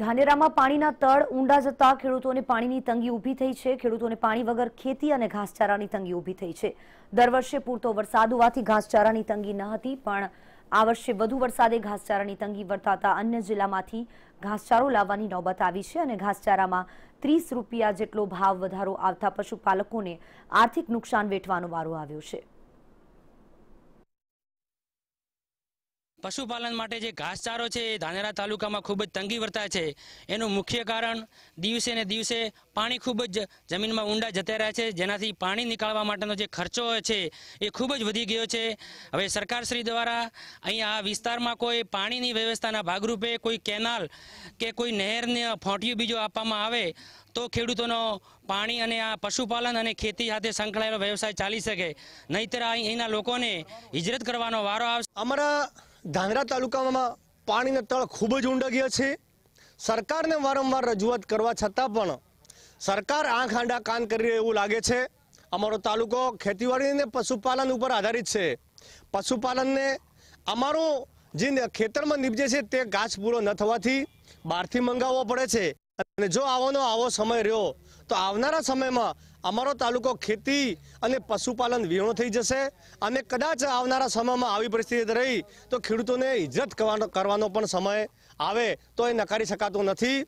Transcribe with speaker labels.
Speaker 1: ધાનેરામાં પાણીના તળ ઊંડા જતા ખેડૂતોને પાણીની તંગી ઊભી થઈ છે ખેડૂતોને પાણી વગર ખેતી અને ઘાસચારાની તંગી ઊભી થઈ છે દર વર્ષે પૂરતો વરસાદ હોવાથી ઘાસચારાની તંગી ન હતી પણ આ વર્ષે વધુ વરસાદે ઘાસચારાની તંગી વર્તાતા અન્ય જિલ્લામાંથી ઘાસચારો લાવવાની નોબત આવી છે અને ઘાસચારામાં ત્રીસ રૂપિયા જેટલો ભાવ વધારો આવતા પશુપાલકોને આર્થિક નુકસાન વેઠવાનો વારો આવ્યો છે
Speaker 2: પશુપાલન માટે જે ઘાસચારો છે એ ધાનેરા તાલુકામાં ખૂબ જ તંગી વર્તાય છે એનું મુખ્ય કારણ દિવસે ને દિવસે પાણી ખૂબ જ જમીનમાં ઊંડા જતા રહ્યા છે જેનાથી પાણી નીકાળવા માટેનો જે ખર્ચો છે એ ખૂબ જ વધી ગયો છે હવે સરકારશ્રી દ્વારા અહીંયા આ વિસ્તારમાં કોઈ પાણીની વ્યવસ્થાના ભાગરૂપે કોઈ કેનાલ કે કોઈ નહેરને ફોંટિયું બીજો આપવામાં આવે તો ખેડૂતોનો પાણી અને આ પશુપાલન અને ખેતી સાથે સંકળાયેલો વ્યવસાય ચાલી શકે નહીતર અહીંના લોકોને હિજરત કરવાનો વારો આવશે
Speaker 3: અમારા ધાંગરા તાલુકામાં પાણીના તળ ખૂબ જ ઊંડા ગયા છે સરકારને વારંવાર રજૂઆત કરવા છતાં પણ સરકાર આંખ આંડા કાન કરી રહી એવું લાગે છે અમારો તાલુકો ખેતીવાડી અને પશુપાલન ઉપર આધારિત છે પશુપાલનને અમારું જે ખેતરમાં નીપજે છે તે ઘાસ પૂરો ન થવાથી બહારથી મંગાવવો પડે છે અને જો આવોનો આવો સમય રહ્યો તો આવનારા સમયમાં અમારો તાલુકો ખેતી અને પશુપાલન વિહોણો થઈ જશે અને કદાચ આવનારા સમયમાં આવી પરિસ્થિતિ રહી તો ખેડૂતોને ઇજ્જત કરવાનો પણ સમય આવે તો એ નકારી શકાતો નથી